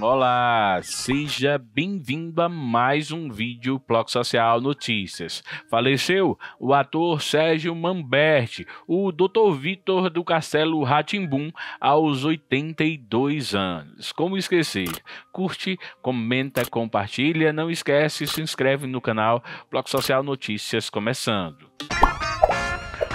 Olá, seja bem-vindo a mais um vídeo Bloco Social Notícias. Faleceu o ator Sérgio Mamberti, o Dr. Vitor do Castelo Ratimbum, aos 82 anos. Como esquecer? Curte, comenta, compartilha, não esquece, se inscreve no canal Bloco Social Notícias começando.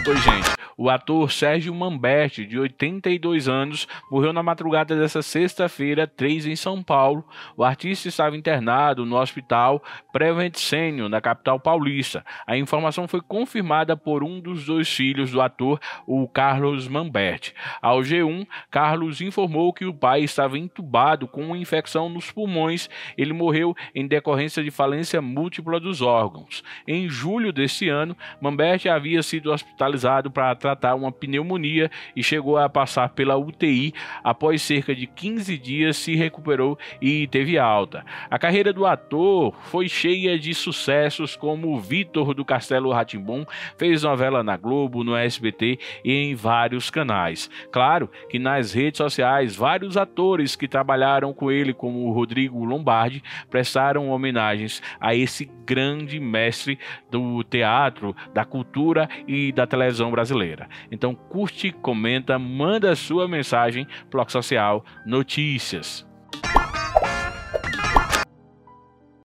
Oi, gente. O ator Sérgio Mamberti, de 82 anos, morreu na madrugada desta sexta-feira, 3 em São Paulo. O artista estava internado no hospital Prevent Senior, na capital paulista. A informação foi confirmada por um dos dois filhos do ator, o Carlos Mamberti. Ao G1, Carlos informou que o pai estava entubado com uma infecção nos pulmões. Ele morreu em decorrência de falência múltipla dos órgãos. Em julho deste ano, Mamberti havia sido hospitalizado para tratar uma pneumonia e chegou a passar pela UTI. Após cerca de 15 dias, se recuperou e teve alta. A carreira do ator foi cheia de sucessos, como Vitor do Castelo Ratimbum, fez novela na Globo, no SBT e em vários canais. Claro que nas redes sociais, vários atores que trabalharam com ele, como o Rodrigo Lombardi, prestaram homenagens a esse grande mestre do teatro, da cultura e da televisão brasileira feira Então curte, comenta, manda sua mensagem, Bloco Social Notícias.